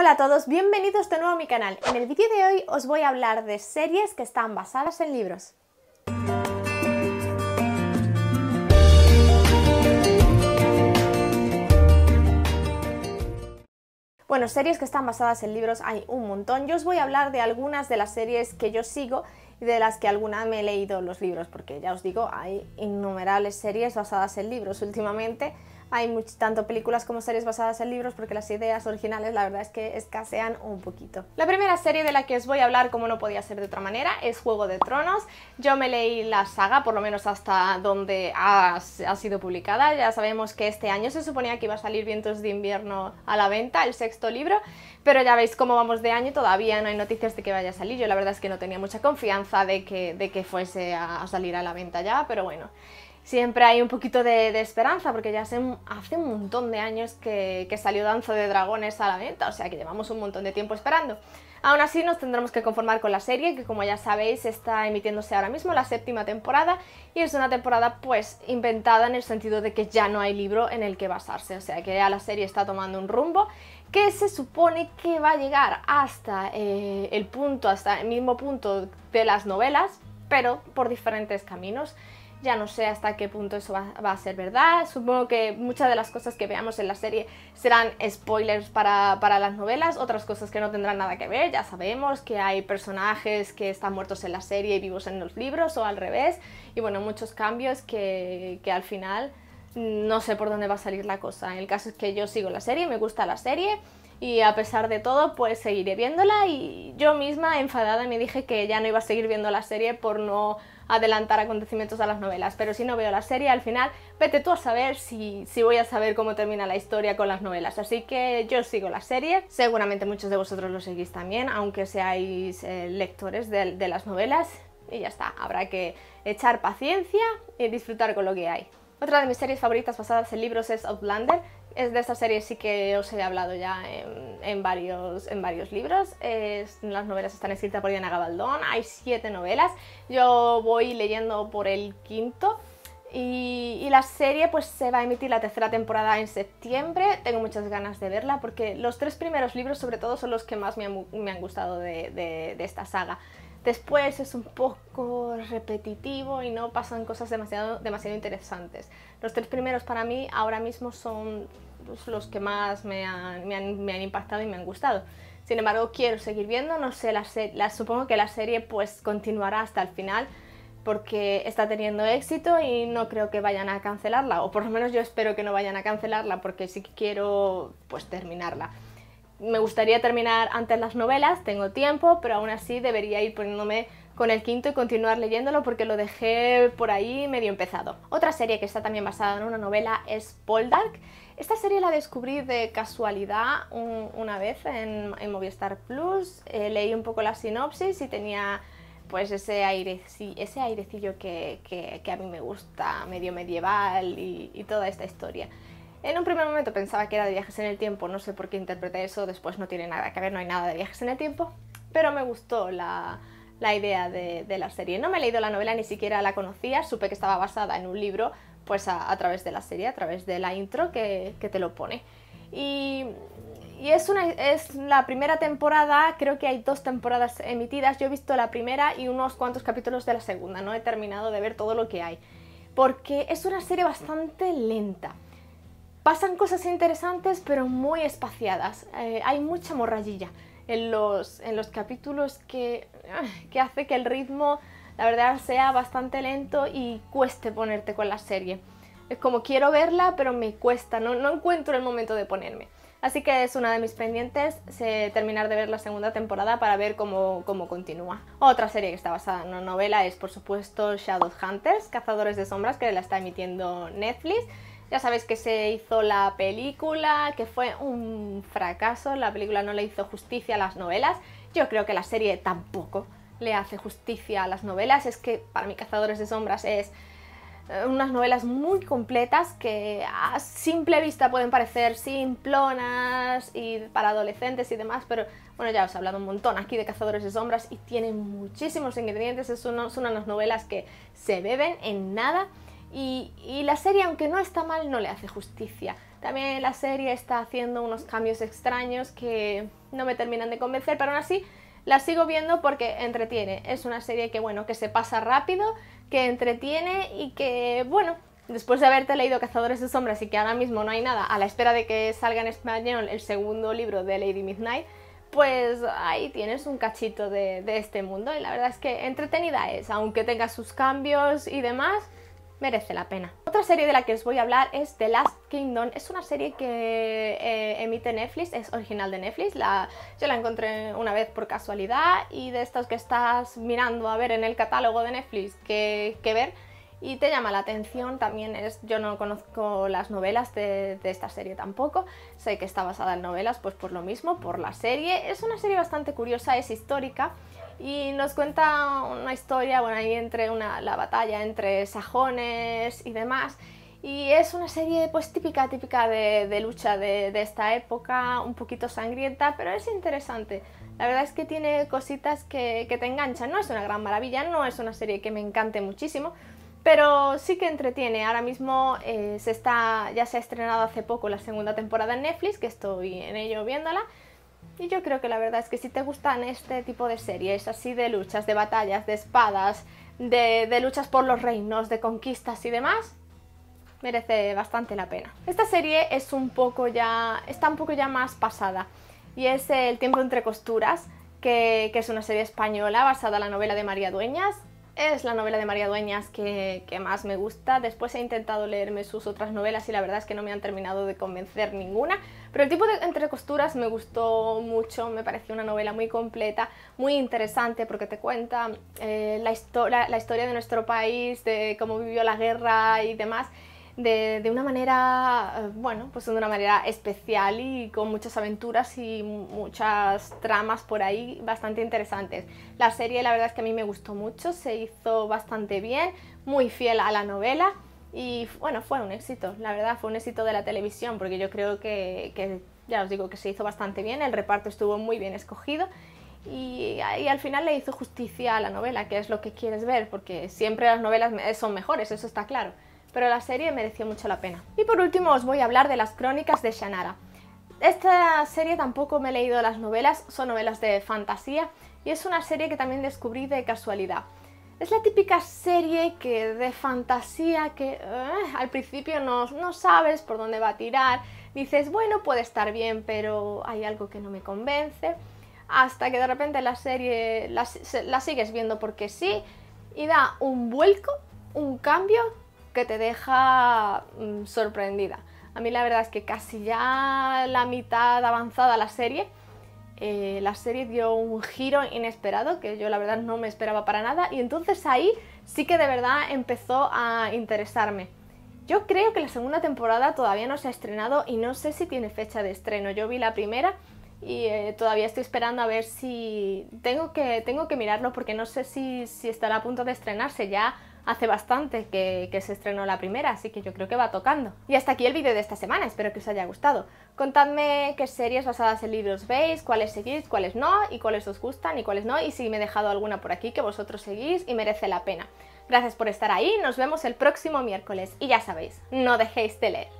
Hola a todos, bienvenidos de nuevo a mi canal. En el vídeo de hoy os voy a hablar de series que están basadas en libros. Bueno, series que están basadas en libros hay un montón. Yo os voy a hablar de algunas de las series que yo sigo y de las que alguna me he leído los libros, porque ya os digo, hay innumerables series basadas en libros últimamente hay tanto películas como series basadas en libros porque las ideas originales la verdad es que escasean un poquito. La primera serie de la que os voy a hablar, como no podía ser de otra manera, es Juego de Tronos. Yo me leí la saga, por lo menos hasta donde ha, sido publicada. Ya sabemos que este año se suponía que iba a salir Vientos de invierno a la venta, el sexto libro, pero ya veis cómo vamos de año y todavía no hay noticias de que vaya a salir. Yo la verdad es que no tenía mucha confianza de que, fuese a salir a la venta ya, pero bueno siempre hay un poquito de, esperanza, porque ya hace, un montón de años que, salió Danzo de Dragones a la venta, o sea que llevamos un montón de tiempo esperando. Aún así nos tendremos que conformar con la serie, que como ya sabéis está emitiéndose ahora mismo la séptima temporada y es una temporada pues inventada en el sentido de que ya no hay libro en el que basarse, o sea que ya la serie está tomando un rumbo que se supone que va a llegar hasta eh, el punto, hasta el mismo punto de las novelas, pero por diferentes caminos ya no sé hasta qué punto eso va, a ser verdad. Supongo que muchas de las cosas que veamos en la serie serán spoilers para, las novelas, otras cosas que no tendrán nada que ver. Ya sabemos que hay personajes que están muertos en la serie y vivos en los libros o al revés. Y bueno, muchos cambios que, que al final no sé por dónde va a salir la cosa. El caso es que yo sigo la serie, me gusta la serie y a pesar de todo pues seguiré viéndola y yo misma enfadada me dije que ya no iba a seguir viendo la serie por no adelantar acontecimientos a las novelas, pero si no veo la serie, al final vete tú a saber si, si voy a saber cómo termina la historia con las novelas. Así que yo sigo la serie, seguramente muchos de vosotros lo seguís también, aunque seáis eh, lectores de, de las novelas, y ya está, habrá que echar paciencia y disfrutar con lo que hay. Otra de mis series favoritas basadas en libros es Outlander. Es de esta serie sí que os he hablado ya en, varios, en varios libros. las novelas están escritas por Diana Gabaldón, hay siete novelas. Yo voy leyendo por el quinto. Y, la serie pues se va a emitir la tercera temporada en septiembre. Tengo muchas ganas de verla porque los tres primeros libros sobre todo son los que más me han, gustado de esta saga. Después es un poco repetitivo y no pasan cosas demasiado, demasiado interesantes. Los tres primeros para mí ahora mismo son pues, los que más me han, impactado y me han gustado. Sin embargo, quiero seguir viendo, no sé, la, supongo que la serie pues continuará hasta el final porque está teniendo éxito y no creo que vayan a cancelarla, o por lo menos yo espero que no vayan a cancelarla porque sí quiero pues terminarla me gustaría terminar antes las novelas, tengo tiempo, pero aún así debería ir poniéndome con el quinto y continuar leyéndolo porque lo dejé por ahí medio empezado. Otra serie que está también basada en una novela es Poldark. Esta serie la descubrí de casualidad una vez en, Movistar Plus, eh, leí un poco la sinopsis y tenía pues ese, aire, airecillo que, a mí me gusta, medio medieval y toda esta historia. En un primer momento pensaba que era de viajes en el tiempo, no sé por qué interpreté eso, después no tiene nada que ver, no hay nada de viajes en el tiempo, pero me gustó la, idea de, la serie. No me he leído la novela, ni siquiera la conocía, supe que estaba basada en un libro, pues a, través de la serie, a través de la intro que, te lo pone. Y, y, es, una, es la primera temporada, creo que hay dos temporadas emitidas, yo he visto la primera y unos cuantos capítulos de la segunda, no he terminado de ver todo lo que hay, porque es una serie bastante lenta. Pasan cosas interesantes pero muy espaciadas. Eh, hay mucha morrallilla en los, capítulos ah, que, hace que el ritmo, la verdad, sea bastante lento y cueste ponerte con la serie. Es como quiero verla pero me cuesta, no, no encuentro el momento de ponerme. Así que es una de mis pendientes terminar de ver la segunda temporada para ver cómo, cómo, continúa. Otra serie que está basada en una novela es por supuesto Shadowhunters, Cazadores de Sombras, que la está emitiendo Netflix ya sabéis que se hizo la película, que fue un fracaso, la película no le hizo justicia a las novelas, yo creo que la serie tampoco le hace justicia a las novelas, es que para mí Cazadores de Sombras es eh, unas novelas muy completas que a simple vista pueden parecer simplonas y para adolescentes y demás, pero bueno, ya os he hablado un montón aquí de Cazadores de Sombras y tienen muchísimos ingredientes, es, una de las novelas que se beben en nada y, la serie, aunque no está mal, no le hace justicia. También la serie está haciendo unos cambios extraños que no me terminan de convencer, pero aún así la sigo viendo porque entretiene. Es una serie que, bueno, que se pasa rápido, que entretiene y que, bueno, después de haberte leído Cazadores de Sombras y que ahora mismo no hay nada, a la espera de que salga en español el segundo libro de Lady Midnight, pues ahí tienes un cachito de este mundo y la verdad es que entretenida es, aunque tenga sus cambios y demás merece la pena. Otra serie de la que os voy a hablar es The Last Kingdom. Es una serie que eh, emite Netflix, es original de Netflix. La, yo la encontré una vez por casualidad y de estas que estás mirando a ver en el catálogo de Netflix que, ver y te llama la atención también es yo no conozco las novelas de, de, esta serie tampoco sé que está basada en novelas pues por lo mismo por la serie es una serie bastante curiosa es histórica y nos cuenta una historia, bueno, ahí entre la batalla entre sajones y demás. Y es una serie pues típica, típica de, lucha de, de, esta época, un poquito sangrienta, pero es interesante. La verdad es que tiene cositas que, te enganchan. No es una gran maravilla, no es una serie que me encante muchísimo, pero sí que entretiene. Ahora mismo eh, se está, ya se ha estrenado hace poco la segunda temporada en Netflix, que estoy en ello viéndola. Y yo creo que la verdad es que si te gustan este tipo de series, así de luchas, de batallas, de espadas, de, luchas por los reinos, de conquistas y demás, merece bastante la pena. Esta serie es un poco ya, está un poco ya más pasada y es El tiempo entre costuras, que, es una serie española basada en la novela de María Dueñas. Es la novela de María Dueñas que, que, más me gusta. Después he intentado leerme sus otras novelas y la verdad es que no me han terminado de convencer ninguna. Pero el tipo de entrecosturas me gustó mucho, me pareció una novela muy completa, muy interesante porque te cuenta eh, la, historia de nuestro país, de cómo vivió la guerra y demás. De, de una manera, eh, bueno, pues de una manera especial y con muchas aventuras y muchas tramas por ahí bastante interesantes. La serie la verdad es que a mí me gustó mucho, se hizo bastante bien, muy fiel a la novela y bueno, fue un éxito, la verdad, fue un éxito de la televisión, porque yo creo que, ya os digo, que se hizo bastante bien, el reparto estuvo muy bien escogido y, y, al final le hizo justicia a la novela, que es lo que quieres ver, porque siempre las novelas son mejores, eso está claro, pero la serie mereció mucho la pena. Y por último os voy a hablar de las crónicas de Shannara. Esta serie tampoco me he leído las novelas, son novelas de fantasía y es una serie que también descubrí de casualidad. Es la típica serie que de fantasía que eh, al principio no, sabes por dónde va a tirar, dices, bueno, puede estar bien, pero hay algo que no me convence, hasta que de repente la serie la, sigues viendo porque sí y da un vuelco, un cambio que te deja mm, sorprendida. A mí la verdad es que casi ya la mitad avanzada la serie eh, la serie dio un giro inesperado que yo la verdad no me esperaba para nada y entonces ahí sí que de verdad empezó a interesarme. Yo creo que la segunda temporada todavía no se ha estrenado y no sé si tiene fecha de estreno. Yo vi la primera y eh, todavía estoy esperando a ver si tengo que, tengo que mirarlo porque no sé si, si estará a punto de estrenarse. Ya hace bastante que, se estrenó la primera, así que yo creo que va tocando. Y hasta aquí el vídeo de esta semana, espero que os haya gustado. Contadme qué series basadas en libros veis, cuáles seguís, cuáles no, y cuáles os gustan y cuáles no, y si me he dejado alguna por aquí que vosotros seguís y merece la pena. Gracias por estar ahí, nos vemos el próximo miércoles, y ya sabéis, no dejéis de leer.